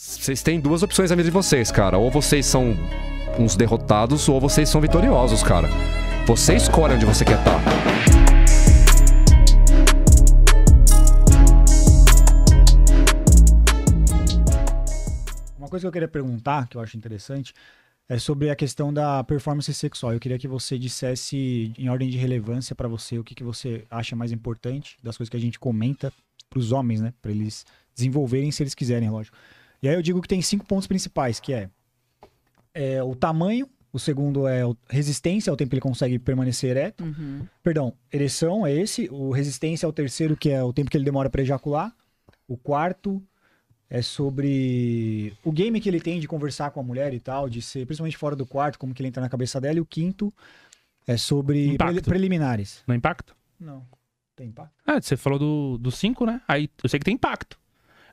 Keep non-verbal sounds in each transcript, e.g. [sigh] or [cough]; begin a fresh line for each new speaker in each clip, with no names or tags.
Vocês têm duas opções na vida de vocês, cara. Ou vocês são uns derrotados, ou vocês são vitoriosos, cara. Você escolhe onde você quer estar. Tá.
Uma coisa que eu queria perguntar, que eu acho interessante, é sobre a questão da performance sexual. Eu queria que você dissesse, em ordem de relevância para você, o que, que você acha mais importante das coisas que a gente comenta para os homens, né? Para eles desenvolverem se eles quiserem, lógico. E aí eu digo que tem cinco pontos principais, que é, é o tamanho, o segundo é resistência, é o tempo que ele consegue permanecer ereto. Uhum. Perdão, ereção é esse. O resistência é o terceiro, que é o tempo que ele demora para ejacular. O quarto é sobre o game que ele tem de conversar com a mulher e tal, de ser principalmente fora do quarto, como que ele entra na cabeça dela. E o
quinto é sobre pre preliminares. No é impacto?
Não. Tem impacto?
Ah, você falou do, do cinco, né? Aí eu sei que tem impacto.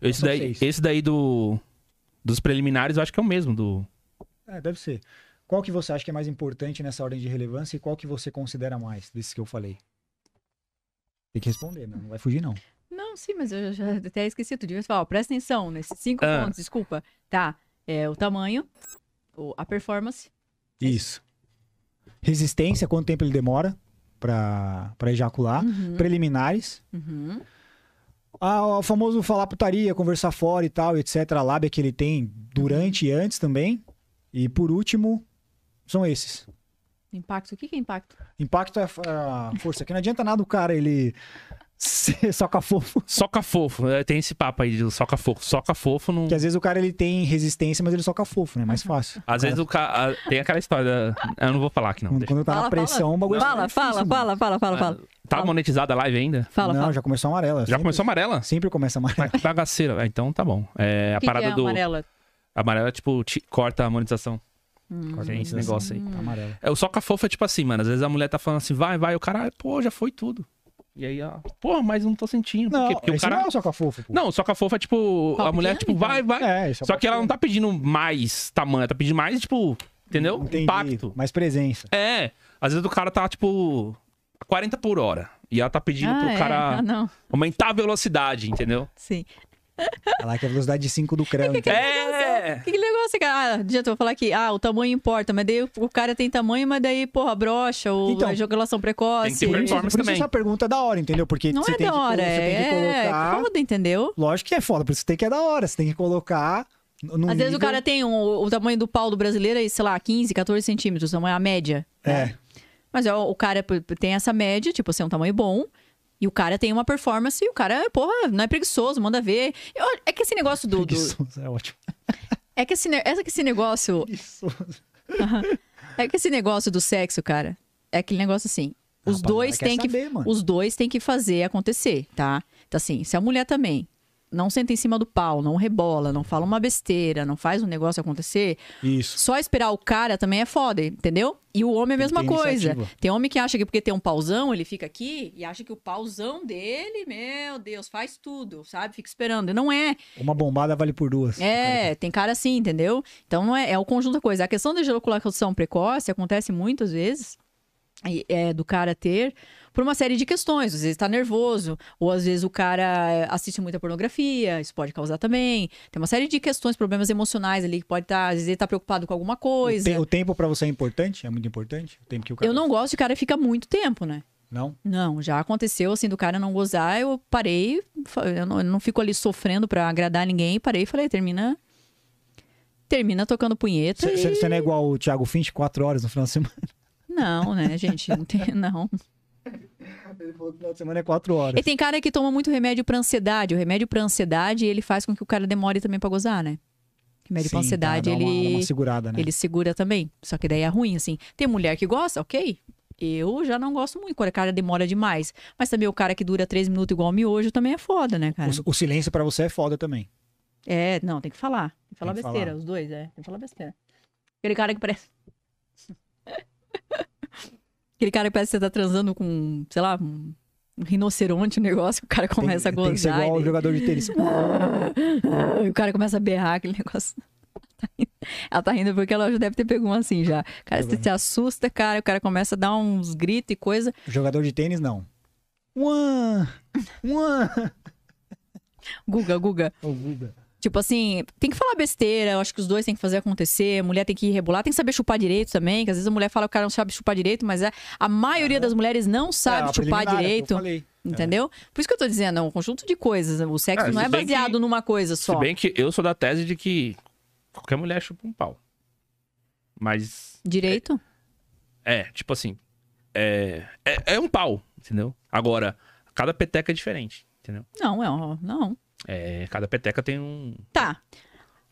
Esse daí, esse daí do, dos preliminares eu acho que é o mesmo do.
É, deve ser. Qual que você acha que é mais importante nessa ordem de relevância e qual que você considera mais desses que eu falei? Tem que responder, não vai fugir, não.
Não, sim, mas eu já até esqueci. Tu devia falar, ó, presta atenção nesses cinco ah. pontos, desculpa. Tá, é o tamanho, a performance.
É isso. Resistência, quanto tempo ele demora para ejacular. Uhum. Preliminares. Uhum. Ah, o famoso falar putaria, conversar fora e tal, etc. A lábia que ele tem durante e antes também. E por último, são esses. Impacto. O que é impacto? Impacto é, é a força. que não adianta nada o cara, ele. [laughs]
soca fofo. Soca fofo. É, tem esse papo aí de soca fofo. Soca fofo não. Que às vezes o cara
ele tem resistência, mas ele soca fofo, né? Mais fácil. Às o vezes
cara... o cara. Tem aquela história. Eu não vou falar aqui, não. Quando, quando tá fala, na pressão, fala, o bagulho. É fala, é fala, fala,
fala, fala, fala, fala,
Tá monetizada a live ainda? Fala, Não, fala. já começou amarela. Já sempre, começou amarela? Sempre começa amarela. Tá bagaceira. então tá bom. É, a parada que é do. Amarela? Amarela, tipo, corta a monetização. Hum. Tem esse hum, negócio aí. Tá amarela. É, o soca fofa é tipo assim, mano. Às vezes a mulher tá falando assim, vai, vai. O cara, pô, já foi tudo. E aí, ó, pô, mas não tô sentindo. Não, Porque o cara... não é o soca Pô. Não, soca fofa é tipo, a mulher, tipo, então. vai, vai. É, isso. É Só que ela não tá pedindo mais tamanho, ela tá pedindo mais, tipo, entendeu? Entendi. Impacto. Mais presença. É. Às vezes o cara tá, tipo, 40 por hora. E ela tá pedindo ah, pro é? cara ah, aumentar a velocidade, entendeu? Sim. ela quer é a velocidade de 5 do crânio. [laughs] Que, é!
é! Que, que é negócio, cara? Ah, já vou falar aqui. Ah, o tamanho importa, mas daí o cara tem tamanho, mas daí, porra, brocha ou então, ejaculação precoce. Tem que ter performance também. Essa
pergunta é da hora, entendeu? Porque não é da hora, é é, colocar... é
foda, entendeu? Lógico que é foda, por isso tem que é da hora. Você tem que colocar às nível... vezes o cara tem um, o tamanho do pau do brasileiro é, sei lá, 15, 14 centímetros, não é a média. É. Né? Mas o cara tem essa média, tipo assim, é um tamanho bom. E o cara tem uma performance e o cara, porra, não é preguiçoso, manda ver. Eu, é que esse negócio do. Preguiçoso do... é ótimo. É que esse, é que esse negócio. Preguiçoso. Uhum. É que esse negócio do sexo, cara, é aquele negócio assim. Os Rapaz, dois têm que, os dois têm que fazer acontecer, tá? Então assim, se a mulher também não senta em cima do pau, não rebola, não fala uma besteira, não faz um negócio acontecer. Isso. Só esperar o cara também é foda, entendeu? E o homem é a mesma tem coisa. Iniciativa. Tem homem que acha que porque tem um pauzão, ele fica aqui e acha que o pauzão dele, meu Deus, faz tudo, sabe? Fica esperando. não é. Uma bombada vale por duas. É, cara. tem cara assim, entendeu? Então não é, é o conjunto da coisa. A questão da ejaculação precoce acontece muitas vezes, é, do cara ter por uma série de questões. Às vezes tá nervoso, ou às vezes o cara eh, assiste muita pornografia, isso pode causar também. Tem uma série de questões, problemas emocionais ali que pode estar, tá, às vezes ele tá preocupado com alguma coisa. O, te, o
tempo para você é importante? É muito importante?
O tempo que o cara... Eu não gosto de cara fica muito tempo, né? Não? Não, já aconteceu assim do cara não gozar, eu parei, eu não, eu não fico ali sofrendo para agradar ninguém, parei e falei, termina termina tocando punheta. Você
e... não é igual o Thiago Finch, quatro horas no final de semana?
Não, né, gente? Não tem, não. [laughs] Ele falou que o final de semana é quatro horas. E tem cara que toma muito remédio pra ansiedade. O remédio pra ansiedade, ele faz com que o cara demore também pra gozar, né? Remédio Sim, pra ansiedade, ele... Uma, uma segurada, né? Ele segura também. Só que daí é ruim, assim. Tem mulher que gosta, ok. Eu já não gosto muito, quando o cara demora demais. Mas também o cara que dura três minutos igual o miojo também é foda, né, cara? O, o silêncio para você é foda também. É, não, tem que falar. Tem que falar tem que besteira, falar. os dois, é. Tem que falar besteira. Aquele cara que parece. Aquele cara que parece que você tá transando com, sei lá, um rinoceronte, um negócio, que o cara começa tem, a gozar. Tem que ser igual o jogador de tênis. [laughs] e o cara começa a berrar aquele negócio. [laughs] Tá ela tá rindo porque ela já deve ter pegado um assim já. Cara, você tá se assusta, cara, o cara começa a dar uns gritos e coisa.
Jogador de tênis, não.
Uan! Uan! Guga, Guga. O Guga. Tipo assim, tem que falar besteira, eu acho que os dois tem que fazer acontecer, mulher tem que rebolar, tem que saber chupar direito também, que às vezes a mulher fala que o cara não sabe chupar direito, mas é, a maioria é. das mulheres não é, sabe é, chupar direito. É. Entendeu? Por isso que eu tô dizendo, é um conjunto de coisas. O sexo é, não é baseado que, numa coisa só. Se bem
que eu sou da tese de que qualquer mulher chupa um pau. Mas. Direito? É, tipo assim. É, é um pau, entendeu? Agora, cada peteca é diferente, entendeu?
Não, é. Não.
É, cada peteca tem um.
Tá.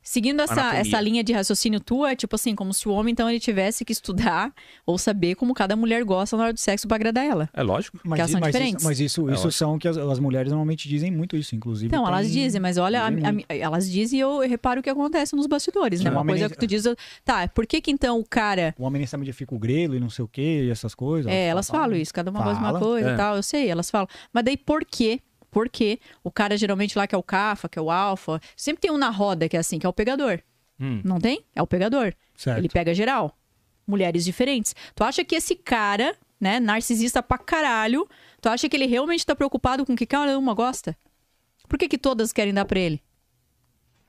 Seguindo essa, essa linha de raciocínio tua, é tipo assim, como se o homem, então, ele tivesse que estudar ou saber como cada mulher gosta na hora do sexo para agradar ela.
É lógico. Mas, elas são mas diferentes. Isso, mas isso, é isso são que as, as, mulheres normalmente dizem muito isso, inclusive. Então, elas dizem,
mas olha, a, a, elas dizem e eu, eu reparo o que acontece nos bastidores, né? Uma coisa que tu diz, tá, por que que então o cara... O homem nem sabe fica o grelo e não sei o quê, e essas coisas. É, elas, elas falam, falam isso, cada uma fala, gosta de uma coisa é. e tal, eu sei, elas falam. Mas daí, por quê? Porque o cara geralmente lá que é o cafa, que é o alfa, sempre tem um na roda que é assim, que é o pegador. Hum. Não tem? É o pegador. Certo. Ele pega geral. Mulheres diferentes. Tu acha que esse cara, né, narcisista pra caralho, tu acha que ele realmente tá preocupado com o que cada uma gosta? Por que, que todas querem dar pra ele?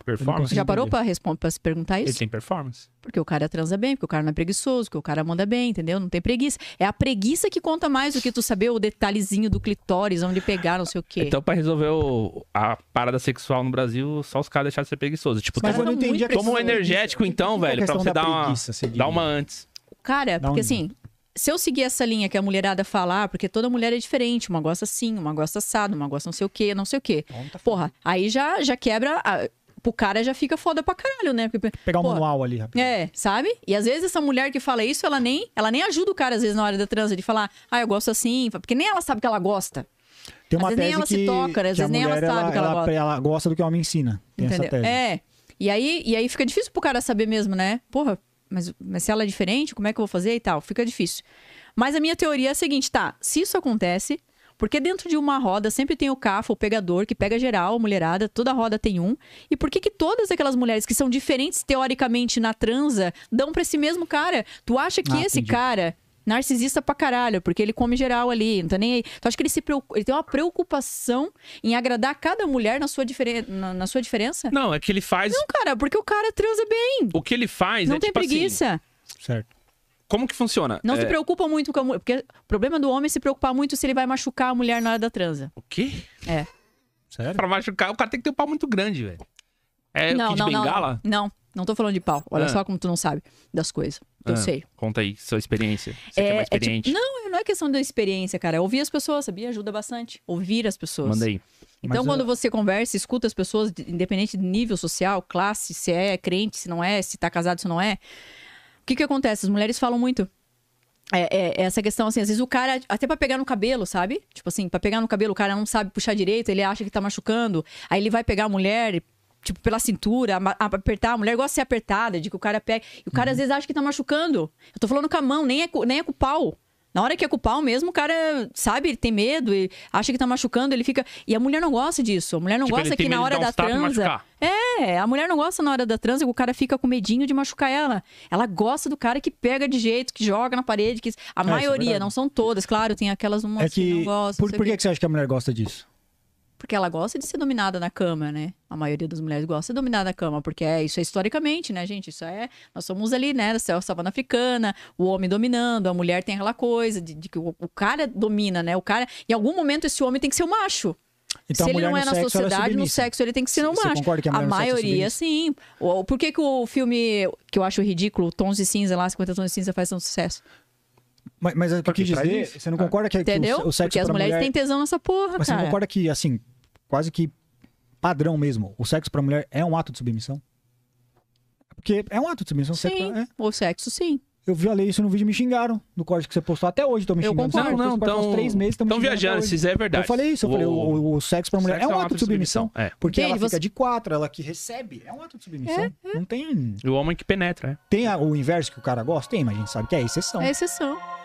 Performance. Já parou
para se perguntar isso? Ele tem
performance.
Porque o cara transa bem, porque o cara não é preguiçoso, porque o cara manda bem, entendeu? Não tem preguiça. É a preguiça que conta mais do que tu saber o detalhezinho do clitóris, onde pegar, não sei o quê. Então,
para resolver o, a parada sexual no Brasil, só os caras deixaram de ser preguiçosos. Tipo, Mas toma, eu não entendi toma um energético, então, velho, pra você dar uma, dar uma antes.
Cara, porque assim, se eu seguir essa linha que a mulherada fala, ah, porque toda mulher é diferente, uma gosta assim, uma gosta assado, uma gosta não sei o quê, não sei o quê. Tá Porra, aí já, já quebra. A pro tipo, cara já fica foda pra caralho, né? Porque, Pegar o um manual ali, rapidinho. É, sabe? E às vezes essa mulher que fala isso, ela nem, ela nem ajuda o cara, às vezes, na hora da transa, de falar, ah, eu gosto assim, porque nem ela sabe que ela gosta. Tem uma às vezes nem ela que, se toca, né? às vezes nem ela sabe ela, que ela, ela gosta.
Ela gosta do que o homem ensina. Tem Entendeu? essa tese.
É. E aí, e aí fica difícil pro cara saber mesmo, né? Porra, mas, mas se ela é diferente, como é que eu vou fazer e tal? Fica difícil. Mas a minha teoria é a seguinte, tá? Se isso acontece, porque dentro de uma roda sempre tem o CAFA, o pegador, que pega geral, a mulherada, toda roda tem um. E por que, que todas aquelas mulheres que são diferentes teoricamente na transa dão para esse mesmo cara? Tu acha que ah, esse entendi. cara narcisista pra caralho, porque ele come geral ali, não tá nem aí. Tu acha que ele se preocupa, ele tem uma preocupação em agradar cada mulher na sua, diferen... na, na, sua diferença?
Não, é que ele faz. Não, cara, porque
o cara transa bem.
O que ele faz não é tem tipo assim, preguiça. Assim... Certo. Como que funciona? Não é... se preocupam
muito com a mulher. Porque o problema do homem é se preocupar muito se ele vai machucar a mulher na hora da transa. O quê? É.
Sério? Pra machucar, o cara tem que ter um pau muito grande, velho. É não, o Kid não, Bengala?
Não, não, não tô falando de pau. Olha ah. só como tu não sabe das coisas. Eu ah. sei.
Conta aí, sua experiência.
Você é, é mais experiente. É tipo, não, não é questão da experiência, cara. Ouvir as pessoas, sabia? Ajuda bastante. Ouvir as pessoas. Manda aí. Então, Mas, quando eu... Ah, você conversa, escuta as pessoas, independente de nível social, classe, se é crente, se não é, se tá casado, se não é que, que acontece? As mulheres falam muito. É, é, essa questão, assim, às vezes o cara, até para pegar no cabelo, sabe? Tipo assim, para pegar no cabelo, o cara não sabe puxar direito, ele acha que tá machucando, aí ele vai pegar a mulher, tipo, pela cintura, apertar, a mulher gosta de ser apertada, de que o cara pega, e o cara uhum. às vezes acha que tá machucando. Eu tô falando com a mão, nem é, nem é com o pau. Na hora que é o mesmo, o cara, sabe, ele tem medo, e acha que tá machucando, ele fica. E a mulher não gosta disso. A mulher não tipo, gosta que na hora da transa. É, a mulher não gosta na hora da transa que o cara fica com medinho de machucar ela. Ela gosta do cara que pega de jeito, que joga na parede. que A é, é maioria, é não são todas, claro, tem aquelas umas é que... que não gostam. Por, por que, que
você acha que a mulher gosta disso?
Porque ela gosta de ser dominada na cama, né? A maioria das mulheres gosta de ser dominada na cama, porque é, isso é historicamente, né, gente? Isso é. Nós somos ali, né, da savana africana, o homem dominando, a mulher tem aquela coisa de, de que o, o, cara domina, né? O cara. Em algum momento esse homem tem que ser o macho. Então, se ele não é na sexo, é sociedade, no sexo ele tem que ser um macho. concorda a, a é maioria, é sim. Por que, que o filme que eu acho ridículo, Tons de Cinza lá, 50 Tons de Cinza, faz tanto sucesso?
Mas, mas é o que dizer, você não concorda que, que o, o, sexo Porque as mulheres mulher... têm
tesão nessa porra, mas cara. Mas você não concorda
que, assim, quase que padrão mesmo, o sexo para mulher é um ato de submissão? Porque é um ato de submissão. Sim, sexo, é. o sexo sim. Eu violei isso no vídeo e me xingaram. No corte que você postou. Até hoje estão me xingando. Eu concordo. Não, não, então... três meses estão viajando, se é verdade. Eu falei isso. Eu o... falei, o, o, sexo pra mulher sexo é um é ato, de submissão. submissão. É. Porque ela você... fica de quatro, ela que recebe. É um ato de submissão. É, é. Não tem... o homem que penetra, é. Tem a, o inverso que o cara gosta? Tem, mas a gente sabe que é exceção. É
exceção.